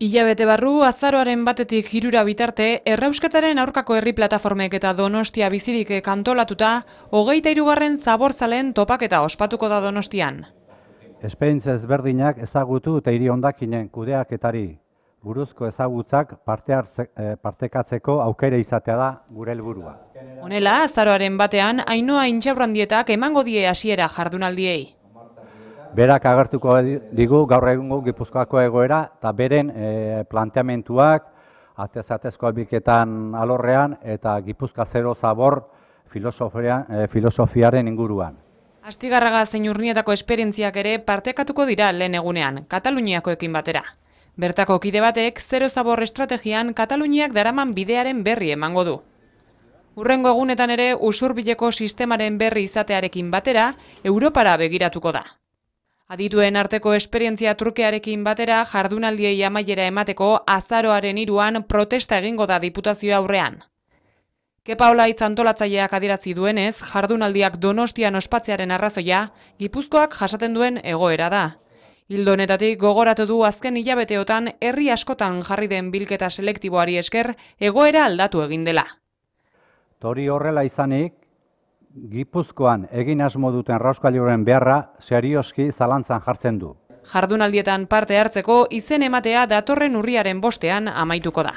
Ilabete barru azaroaren batetik hirura bitarte errausketaren aurkako herri plataformek eta Donostia bizirik kantolatuta hogeita hirugarren zabortzaen topaketa ospatuko da Donostian. Esperintze ezberdinak ezagutu eta hiri ondakinen kudeaketari buruzko ezagutzak parte hartze, eh, partekatzeko aukere izatea da gure helburua. Honela azaroaren batean hainoa intxaurrandietak emango die hasiera jardunaldiei berak agertuko digu gaur egungo Gipuzkoako egoera eta beren e, planteamentuak atezatezko albiketan alorrean eta Gipuzka zero zabor e, filosofiaren inguruan. Astigarraga zein urnietako esperientziak ere partekatuko dira lehen egunean, Kataluniako ekin batera. Bertako kide batek zero zabor estrategian Kataluniak daraman bidearen berri emango du. Urrengo egunetan ere usurbileko sistemaren berri izatearekin batera, Europara begiratuko da. Adituen arteko esperientzia trukearekin batera jardunaldiei amaiera emateko azaroaren iruan protesta egingo da diputazio aurrean. Kepaola itzantolatzaileak adirazi duenez, jardunaldiak donostian ospatzearen arrazoia, gipuzkoak jasaten duen egoera da. Hildonetatik gogoratu du azken hilabeteotan herri askotan jarri den bilketa selektiboari esker egoera aldatu egin dela. Tori horrela izanik, Gipuzkoan egin asmo duten rauskailuren beharra serioski zalantzan jartzen du. Jardunaldietan parte hartzeko izen ematea datorren urriaren bostean amaituko da.